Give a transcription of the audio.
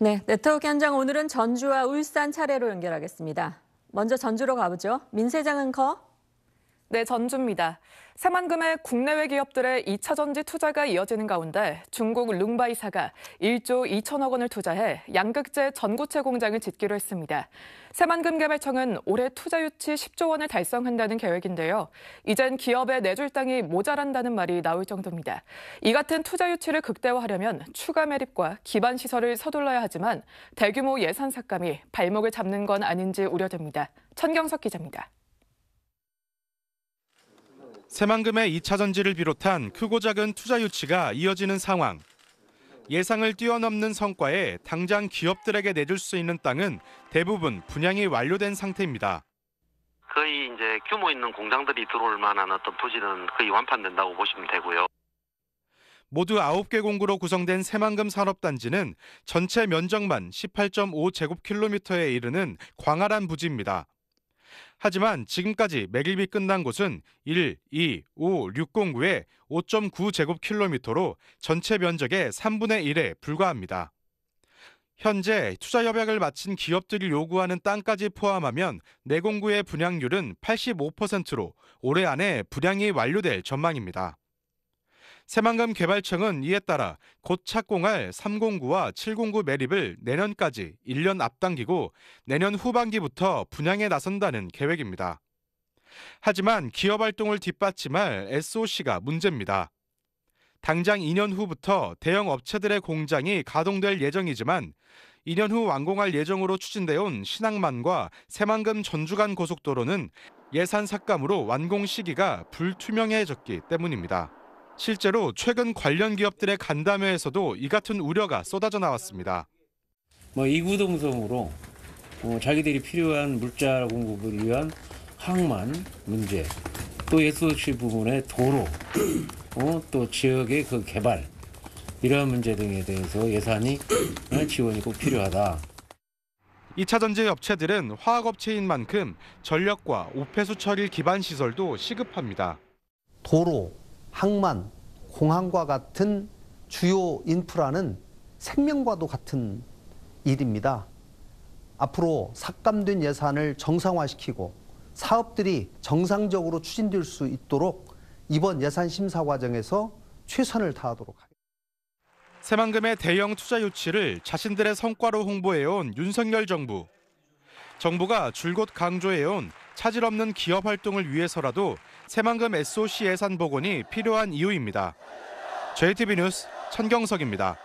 네, 네트워크 현장 오늘은 전주와 울산 차례로 연결하겠습니다. 먼저 전주로 가보죠. 민세장은 커. 네, 전주입니다. 새만금에 국내외 기업들의 2차 전지 투자가 이어지는 가운데 중국 룽바이사가 1조 2천억 원을 투자해 양극재 전구체 공장을 짓기로 했습니다. 새만금 개발청은 올해 투자 유치 10조 원을 달성한다는 계획인데요. 이젠 기업의 내줄 땅이 모자란다는 말이 나올 정도입니다. 이 같은 투자 유치를 극대화하려면 추가 매립과 기반 시설을 서둘러야 하지만 대규모 예산 삭감이 발목을 잡는 건 아닌지 우려됩니다. 천경석 기자입니다. 새만금의 2차 전지를 비롯한 크고 작은 투자 유치가 이어지는 상황. 예상을 뛰어넘는 성과에 당장 기업들에게 내줄 수 있는 땅은 대부분 분양이 완료된 상태입니다. 거의 이제 규모 있는 공장들이 들어올 만한 어떤 부지는 거의 완판된다고 보시면 되고요. 모두 9개 공구로 구성된 새만금 산업단지는 전체 면적만 18.5제곱킬로미터에 이르는 광활한 부지입니다. 하지만 지금까지 매립이 끝난 곳은 1, 2, 5, 609의 5.9제곱킬로미터로 전체 면적의 3분의 1에 불과합니다. 현재 투자 협약을 마친 기업들이 요구하는 땅까지 포함하면 내공구의 분양률은 85%로 올해 안에 분양이 완료될 전망입니다. 새만금 개발청은 이에 따라 곧 착공할 309와 709 매립을 내년까지 1년 앞당기고 내년 후반기부터 분양에 나선다는 계획입니다. 하지만 기업 활동을 뒷받침할 SOC가 문제입니다. 당장 2년 후부터 대형 업체들의 공장이 가동될 예정이지만 2년 후 완공할 예정으로 추진되어 온 신항만과 새만금 전주간 고속도로는 예산 삭감으로 완공 시기가 불투명해졌기 때문입니다. 실제로 최근 관련 기업들의 간담회에서도 이 같은 우려가 쏟아져 나왔습니다. 뭐 이구동성으로 어, 자기들이 필요한 물자 공급을 위한 항만 문제, 또 예수시 부분의 도로, 어, 또 지역의 그 개발 이러한 문제 등에 대해서 예산이 어, 지원이 꼭 필요하다. 2차 전지 업체들은 화학업체인 만큼 전력과 오폐수 처리 기반 시설도 시급합니다. 도로, 항만, 공항과 같은 주요 인프라는 생명과도 같은 일입니다. 앞으로 삭감된 예산을 정상화시키고 사업들이 정상적으로 추진될 수 있도록 이번 예산 심사 과정에서 최선을 다하도록 하겠습니다. 새만금의 대형 투자 유치를 자신들의 성과로 홍보해온 윤석열 정부. 정부가 줄곧 강조해온 차질 없는 기업 활동을 위해서라도 새만금 SOC 예산 복원이 필요한 이유입니다. JTB 뉴스 천경석입니다.